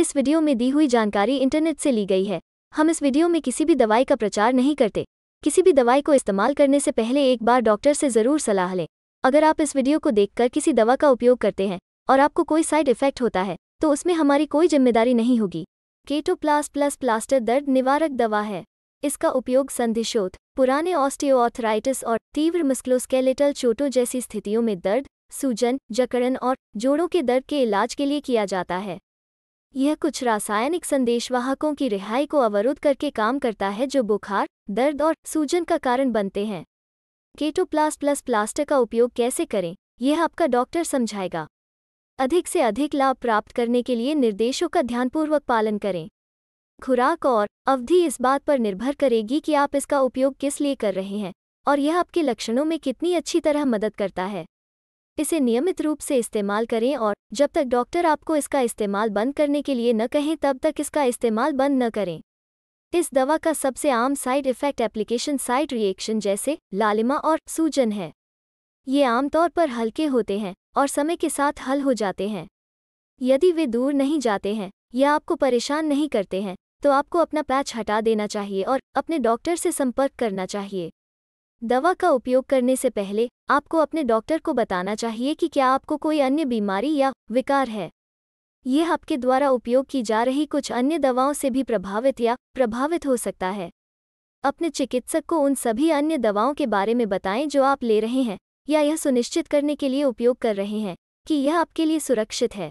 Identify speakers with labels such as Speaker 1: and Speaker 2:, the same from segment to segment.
Speaker 1: इस वीडियो में दी हुई जानकारी इंटरनेट से ली गई है हम इस वीडियो में किसी भी दवाई का प्रचार नहीं करते किसी भी दवाई को इस्तेमाल करने से पहले एक बार डॉक्टर से ज़रूर सलाह लें अगर आप इस वीडियो को देखकर किसी दवा का उपयोग करते हैं और आपको कोई साइड इफेक्ट होता है तो उसमें हमारी कोई जिम्मेदारी नहीं होगी केटोप्लास प्लस प्लास्टर दर्द निवारक दवा है इसका उपयोग संधिशोथ पुराने ऑस्टियोआर्थराइटिस और तीव्र मस्कलोस्केलेटल चोटों जैसी स्थितियों में दर्द सूजन जकड़न और जोड़ों के दर्द के इलाज के लिए किया जाता है यह कुछ रासायनिक संदेशवाहकों की रिहाई को अवरुद्ध करके काम करता है जो बुखार दर्द और सूजन का कारण बनते हैं केटोप्लास्ट प्लस प्लास्टर का उपयोग कैसे करें यह आपका डॉक्टर समझाएगा अधिक से अधिक लाभ प्राप्त करने के लिए निर्देशों का ध्यानपूर्वक पालन करें खुराक और अवधि इस बात पर निर्भर करेगी कि आप इसका उपयोग किस लिए कर रहे हैं और यह आपके लक्षणों में कितनी अच्छी तरह मदद करता है इसे नियमित रूप से इस्तेमाल करें और जब तक डॉक्टर आपको इसका इस्तेमाल बंद करने के लिए न कहें तब तक इसका इस्तेमाल बंद न करें इस दवा का सबसे आम side effect application side reaction जैसे लालिमा और सूजन है ये आमतौर पर हल्के होते हैं और समय के साथ हल हो जाते हैं यदि वे दूर नहीं जाते हैं या आपको परेशान नहीं करते हैं तो आपको अपना पैच हटा देना चाहिए और अपने डॉक्टर से संपर्क करना चाहिए दवा का उपयोग करने से पहले आपको अपने डॉक्टर को बताना चाहिए कि क्या आपको कोई अन्य बीमारी या विकार है यह आपके द्वारा उपयोग की जा रही कुछ अन्य दवाओं से भी प्रभावित या प्रभावित हो सकता है अपने चिकित्सक को उन सभी अन्य दवाओं के बारे में बताएं जो आप ले रहे हैं या यह सुनिश्चित करने के लिए उपयोग कर रहे हैं कि यह आपके लिए सुरक्षित है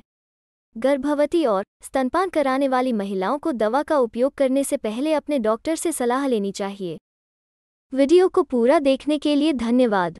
Speaker 1: गर्भवती और स्तनपान कराने वाली महिलाओं को दवा का उपयोग करने से पहले अपने डॉक्टर से सलाह लेनी चाहिए वीडियो को पूरा देखने के लिए धन्यवाद